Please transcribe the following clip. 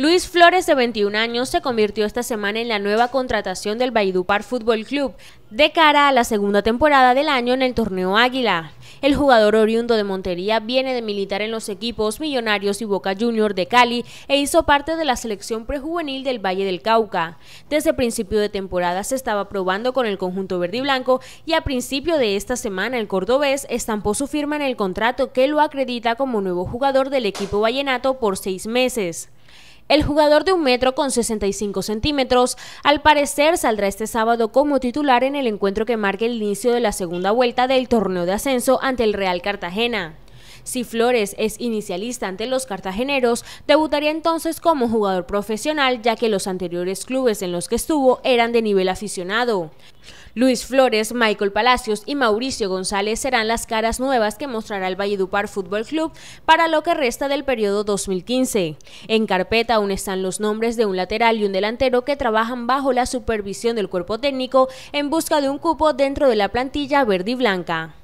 Luis Flores, de 21 años, se convirtió esta semana en la nueva contratación del Valledupar Fútbol Club de cara a la segunda temporada del año en el torneo Águila. El jugador oriundo de Montería viene de militar en los equipos Millonarios y Boca Junior de Cali e hizo parte de la selección prejuvenil del Valle del Cauca. Desde principio de temporada se estaba probando con el conjunto verde y blanco y a principio de esta semana el cordobés estampó su firma en el contrato que lo acredita como nuevo jugador del equipo vallenato por seis meses. El jugador de un metro con 65 centímetros al parecer saldrá este sábado como titular en el encuentro que marque el inicio de la segunda vuelta del torneo de ascenso ante el Real Cartagena. Si Flores es inicialista ante los cartageneros, debutaría entonces como jugador profesional ya que los anteriores clubes en los que estuvo eran de nivel aficionado. Luis Flores, Michael Palacios y Mauricio González serán las caras nuevas que mostrará el Valledupar Fútbol Club para lo que resta del periodo 2015. En carpeta aún están los nombres de un lateral y un delantero que trabajan bajo la supervisión del cuerpo técnico en busca de un cupo dentro de la plantilla verde y blanca.